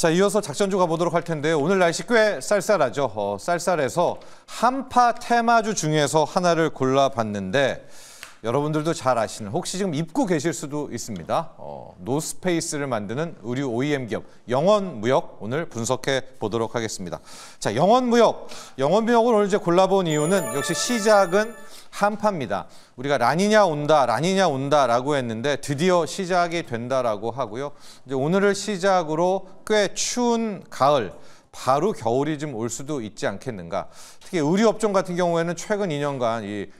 자, 이어서 작전주 가보도록 할 텐데 오늘 날씨 꽤 쌀쌀하죠. 어, 쌀쌀해서 한파 테마주 중에서 하나를 골라봤는데 여러분들도 잘 아시는 혹시 지금 입고 계실 수도 있습니다. 어, 노스페이스를 만드는 의류 OEM 기업 영원무역 오늘 분석해 보도록 하겠습니다. 자, 영원무역. 영원무역을 오늘 이제 골라본 이유는 역시 시작은 한파입니다. 우리가 라니냐 온다, 라니냐 온다라고 했는데 드디어 시작이 된다라고 하고요. 이제 오늘을 시작으로 꽤 추운 가을 바로 겨울이 좀 올 수도 있지 않겠는가. 특히 의류 업종 같은 경우에는 최근 2년간 이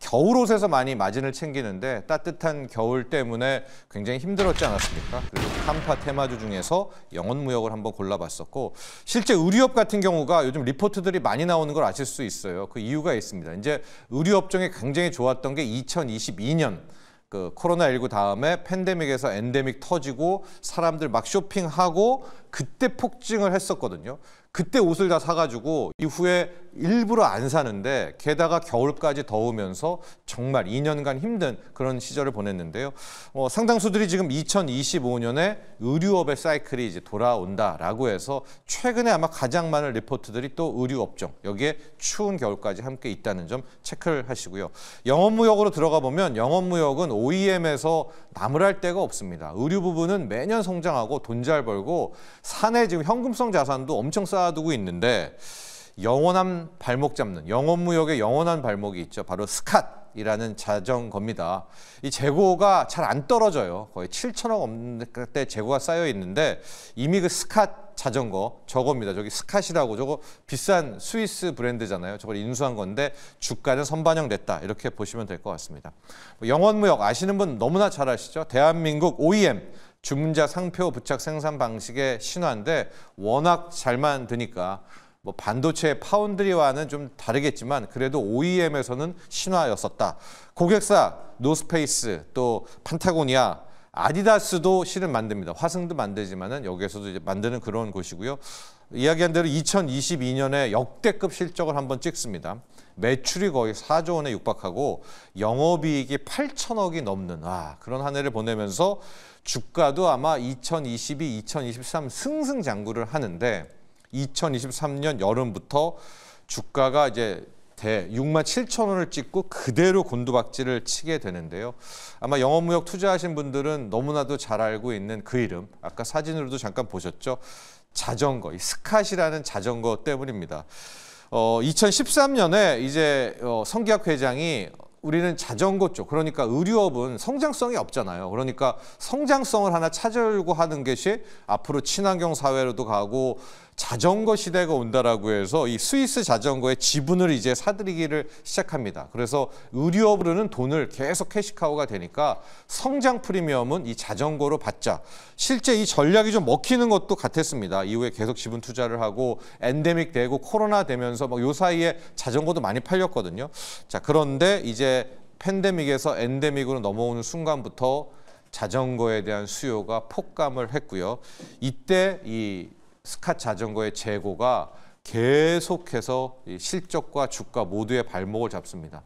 겨울옷에서 많이 마진을 챙기는데 따뜻한 겨울 때문에 굉장히 힘들었지 않았습니까? 그리고 탐파 테마주 중에서 영혼무역을 한번 골라봤었고 실제 의류업 같은 경우가 요즘 리포트들이 많이 나오는 걸 아실 수 있어요. 그 이유가 있습니다. 이제 의류업종이 굉장히 좋았던 게 2022년 그 코로나19 다음에 팬데믹에서 엔데믹 터지고 사람들 막 쇼핑하고 그때 폭증을 했었거든요. 그때 옷을 다 사가지고 이후에 일부러 안 사는데 게다가 겨울까지 더우면서 정말 2년간 힘든 그런 시절을 보냈는데요. 어, 상당수들이 지금 2025년에 의류업의 사이클이 이제 돌아온다라고 해서 최근에 아마 가장 많은 리포트들이 또 의류업종 여기에 추운 겨울까지 함께 있다는 점 체크를 하시고요. 영업무역으로 들어가 보면 영업무역은 OEM에서 나무랄 데가 없습니다. 의류 부분은 매년 성장하고 돈 잘 벌고 사내 지금 현금성 자산도 엄청 쌓아두고 있는데 영원한 발목 잡는 영원무역의 영원한 발목이 있죠. 바로 스캇이라는 자전거입니다. 이 재고가 잘 안 떨어져요. 거의 7천억 없는 재고가 쌓여 있는데 이미 그 스캇 자전거 저겁니다. 저기 스캇이라고 저거 비싼 스위스 브랜드잖아요. 저걸 인수한 건데 주가는 선반영됐다 이렇게 보시면 될 것 같습니다. 영원무역 아시는 분 너무나 잘 아시죠. 대한민국 OEM 주문자 상표 부착 생산 방식의 신화인데 워낙 잘 만드니까 뭐 반도체 파운드리와는 좀 다르겠지만 그래도 OEM에서는 신화였었다. 고객사 노스페이스 또 판타고니아 아디다스도 실을 만듭니다. 화승도 만들지만은 여기에서도 이제 만드는 그런 곳이고요. 이야기한 대로 2022년에 역대급 실적을 한번 찍습니다. 매출이 거의 4조 원에 육박하고 영업이익이 8천억이 넘는 아, 그런 한 해를 보내면서 주가도 아마 2022, 2023 승승장구를 하는데 2023년 여름부터 주가가 이제 대 6만 7천 원을 찍고 그대로 곤두박질을 치게 되는데요. 아마 영업무역 투자하신 분들은 너무나도 잘 알고 있는 그 이름, 아까 사진으로도 잠깐 보셨죠? 자전거, 이스카시라는 자전거 때문입니다. 어, 2013년에 이제 어, 성기학 회장이 우리는 자전거 쪽, 그러니까 의류업은 성장성이 없잖아요. 그러니까 성장성을 하나 찾으려고 하는 것이 앞으로 친환경 사회로도 가고 자전거 시대가 온다라고 해서 이 스위스 자전거의 지분을 이제 사들이기를 시작합니다. 그래서 의류업으로는 돈을 계속 캐시카우가 되니까 성장 프리미엄은 이 자전거로 받자. 실제 이 전략이 좀 먹히는 것도 같았습니다. 이후에 계속 지분 투자를 하고 엔데믹 되고 코로나 되면서 막요 뭐 사이에 자전거도 많이 팔렸거든요. 자, 그런데 이제 팬데믹에서 엔데믹으로 넘어오는 순간부터 자전거에 대한 수요가 폭감을 했고요. 이때 이 스카 자전거의 재고가 계속해서 실적과 주가 모두의 발목을 잡습니다.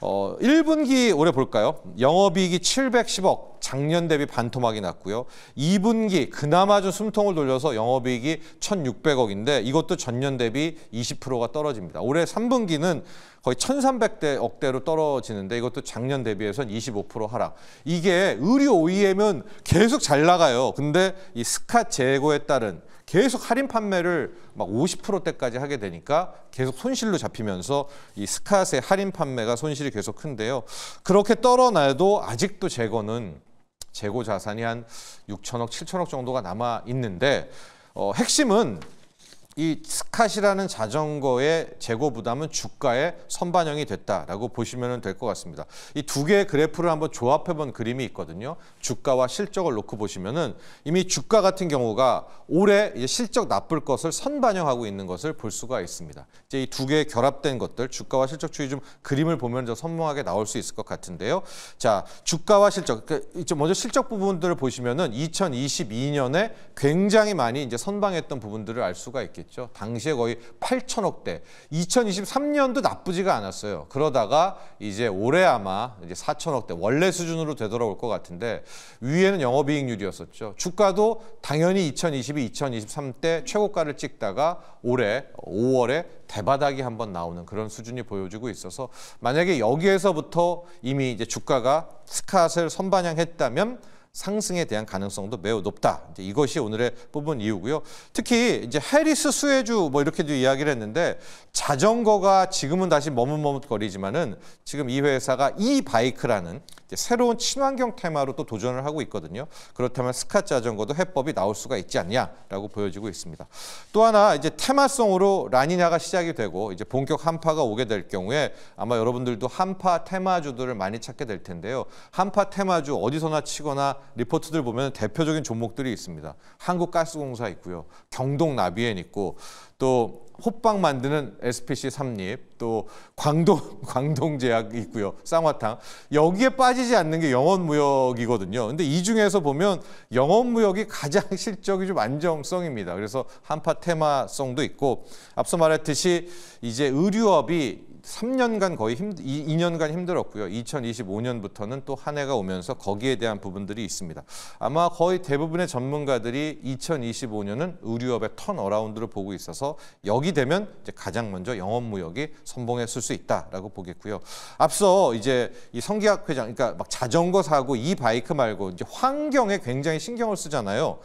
어, 1분기 올해 볼까요? 영업이익이 710억, 작년 대비 반토막이 났고요. 2분기 그나마 좀 숨통을 돌려서 영업이익이 1,600억인데 이것도 전년 대비 20%가 떨어집니다. 올해 3분기는 거의 1,300대 억대로 떨어지는데 이것도 작년 대비해선 25% 하락. 이게 의류 OEM은 계속 잘 나가요. 근데 이 스카 재고에 따른 계속 할인 판매를 막 50%대까지 하게 되니까 계속 손실로 잡히면서 이 스카스의 할인 판매가 손실이 계속 큰데요. 그렇게 떨어나도 아직도 재고는 재고 자산이 한 6천억, 7천억 정도가 남아 있는데 어, 핵심은 이스카시라는 자전거의 재고 부담은 주가에 선반영이 됐다라고 보시면 될 것 같습니다. 이 두 개의 그래프를 한번 조합해 본 그림이 있거든요. 주가와 실적을 놓고 보시면은 이미 주가 같은 경우가 올해 실적 나쁠 것을 선반영하고 있는 것을 볼 수가 있습니다. 이제 이 두 개의 결합된 것들 주가와 실적 추이 좀 그림을 보면 더 선명하게 나올 수 있을 것 같은데요. 자, 주가와 실적 그 이제 먼저 실적 부분들을 보시면은 2022년에 굉장히 많이 이제 선방했던 부분들을 알 수가 있겠죠. 됐죠. 당시에 거의 8천억 대. 2023년도 나쁘지가 않았어요. 그러다가 이제 올해 아마 이제 4천억 대 원래 수준으로 되돌아올 것 같은데 위에는 영업이익률이었었죠. 주가도 당연히 2022, 2023 때 최고가를 찍다가 올해 5월에 대바닥이 한번 나오는 그런 수준이 보여지고 있어서 만약에 여기에서부터 이미 이제 주가가 스카스를 선반영했다면 상승에 대한 가능성도 매우 높다. 이것이 오늘의 뽑은 이유고요. 특히 이제 해리스 수혜주 뭐 이렇게도 이야기를 했는데 자전거가 지금은 다시 머뭇머뭇거리지만은 지금 이 회사가 이 바이크라는 새로운 친환경 테마로 또 도전을 하고 있거든요. 그렇다면 스카 자전거도 해법이 나올 수가 있지 않냐라고 보여지고 있습니다. 또 하나 이제 테마성으로 라니냐가 시작이 되고 이제 본격 한파가 오게 될 경우에 아마 여러분들도 한파 테마주들을 많이 찾게 될 텐데요. 한파 테마주 어디서나 치거나 리포트들 보면 대표적인 종목들이 있습니다. 한국가스공사 있고요. 경동나비엔 있고 또 호빵 만드는 SPC 삼립, 또 광동 광동제약 있고요. 쌍화탕. 여기에 빠지지 않는 게 영업 무역이거든요. 근데 이 중에서 보면 영업 무역이 가장 실적이 좀 안정성입니다. 그래서 한파 테마성도 있고 앞서 말했듯이 이제 의류업이 3년간 거의 힘 2년간 힘들었고요. 2025년부터는 또 한 해가 오면서 거기에 대한 부분들이 있습니다. 아마 거의 대부분의 전문가들이 2025년은 의류업의 턴어라운드를 보고 있어서 여기 되면 이제 가장 먼저 영업 무역이 선봉했을 수 있다라고 보겠고요. 앞서 이제 이 성기학 회장 그러니까 막 자전거 사고 이 바이크 말고 이제 환경에 굉장히 신경을 쓰잖아요.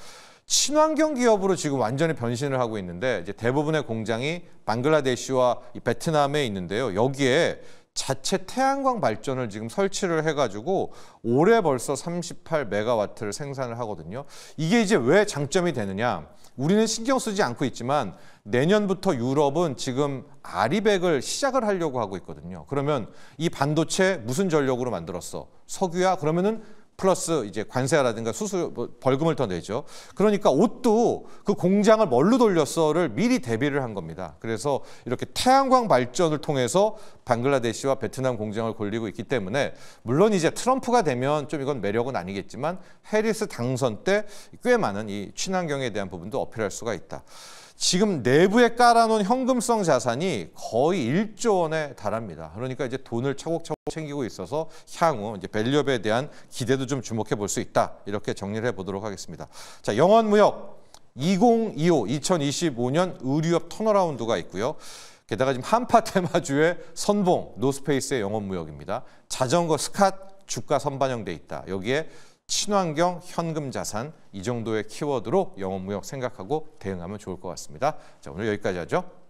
친환경 기업으로 지금 완전히 변신을 하고 있는데 이제 대부분의 공장이 방글라데시와 베트남에 있는데요. 여기에 자체 태양광 발전을 지금 설치를 해가지고 올해 벌써 38메가와트를 생산을 하거든요. 이게 이제 왜 장점이 되느냐? 우리는 신경 쓰지 않고 있지만 내년부터 유럽은 지금 아리백을 시작을 하려고 하고 있거든요. 그러면 이 반도체 무슨 전력으로 만들었어? 석유야? 그러면은 플러스 이제 관세라든가 수수 뭐 벌금을 더 내죠. 그러니까 옷도 그 공장을 뭘로 돌렸어를 미리 대비를 한 겁니다. 그래서 이렇게 태양광 발전을 통해서 방글라데시와 베트남 공장을 골리고 있기 때문에 물론 이제 트럼프가 되면 좀 이건 매력은 아니겠지만 해리스 당선 때 꽤 많은 이 친환경에 대한 부분도 어필할 수가 있다. 지금 내부에 깔아놓은 현금성 자산이 거의 1조 원에 달합니다. 그러니까 이제 돈을 차곡차곡 챙기고 있어서 향후 이제 밸류업에 대한 기대도 좀 주목해 볼 수 있다. 이렇게 정리를 해 보도록 하겠습니다. 자, 영원 무역 2025, 2025년 의류업 턴너라운드가 있고요. 게다가 지금 한파 테마주의 선봉, 노스페이스의 영업 무역입니다. 자전거 스캇 주가 선반영돼 있다. 여기에 친환경 현금 자산 이 정도의 키워드로 영업무역 생각하고 대응하면 좋을 것 같습니다. 자 오늘 여기까지 하죠.